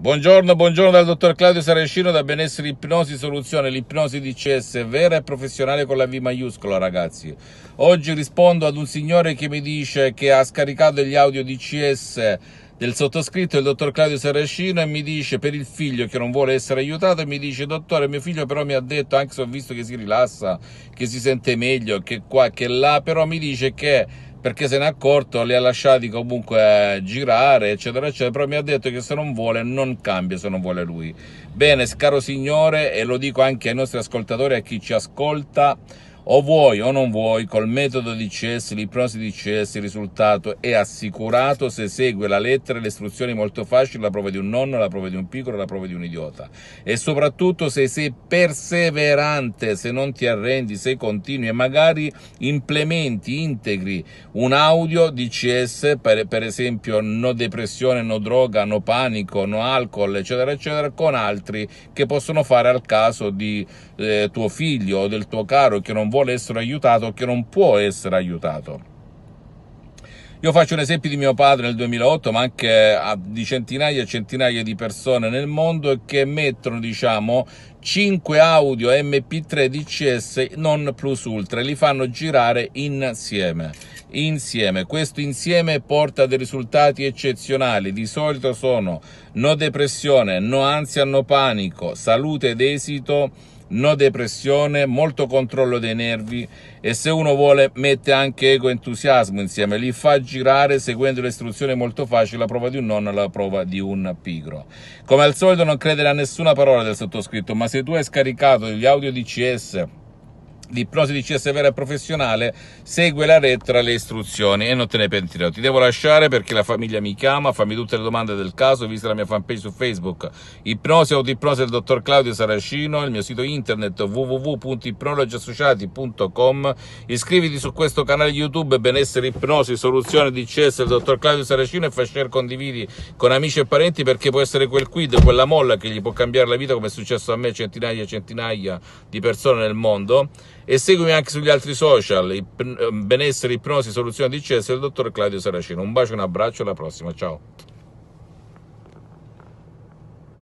Buongiorno, buongiorno dal dottor Claudio Saracino da Benessere Ipnosi Soluzione, l'ipnosi DCS vera e professionale con la V maiuscola ragazzi. Oggi rispondo ad un signore che mi dice che ha scaricato gli audio DCS del sottoscritto il dottor Claudio Saracino e mi dice per il figlio che non vuole essere aiutato e mi dice dottore mio figlio però mi ha detto anche se ho visto che si rilassa, che si sente meglio, che qua, che là, però mi dice che perché se n'è accorto, li ha lasciati comunque girare, eccetera, eccetera, però mi ha detto che se non vuole non cambia, se non vuole lui. Bene, caro signore, e lo dico anche ai nostri ascoltatori, e a chi ci ascolta, o vuoi o non vuoi, col metodo di CS, l'ipnosi di CS, il risultato è assicurato se segue la lettera e le istruzioni molto facili, la prova di un nonno, la prova di un piccolo, la prova di un idiota. E soprattutto se sei perseverante, se non ti arrendi, se continui e magari implementi, integri un audio di CS, per, per esempio no depressione, no droga, no panico, no alcol, eccetera, eccetera, con altri che possono fare al caso di eh, tuo figlio o del tuo caro che non vuole vuole essere aiutato o che non può essere aiutato. Io faccio un esempio di mio padre nel 2008, ma anche ah, di centinaia e centinaia di persone nel mondo che mettono, diciamo, 5 audio MP3 DCS non plus ultra e li fanno girare insieme. Insieme, questo insieme porta dei risultati eccezionali. Di solito sono no depressione, no ansia, no panico, salute ed esito no depressione, molto controllo dei nervi e se uno vuole mette anche ego e entusiasmo insieme, li fa girare seguendo le istruzioni molto facili, la prova di un nonno e la prova di un pigro. Come al solito non credere a nessuna parola del sottoscritto, ma se tu hai scaricato gli audio DCS l'ipnosi di CS vera e professionale segue la lettera le istruzioni e non te ne pentirò ti devo lasciare perché la famiglia mi chiama fammi tutte le domande del caso visita la mia fanpage su Facebook ipnosi o ipnosi del dottor Claudio Saracino il mio sito internet www.ipnologiassociati.com iscriviti su questo canale YouTube benessere ipnosi soluzione di CS del dottor Claudio Saracino e fai share condividi con amici e parenti perché può essere quel quid quella molla che gli può cambiare la vita come è successo a me centinaia e centinaia di persone nel mondo e seguimi anche sugli altri social, Ip- ehm, benessere, ipnosi, soluzione di CS del dottor Claudio Saracino. Un bacio, un abbraccio, e alla prossima, ciao!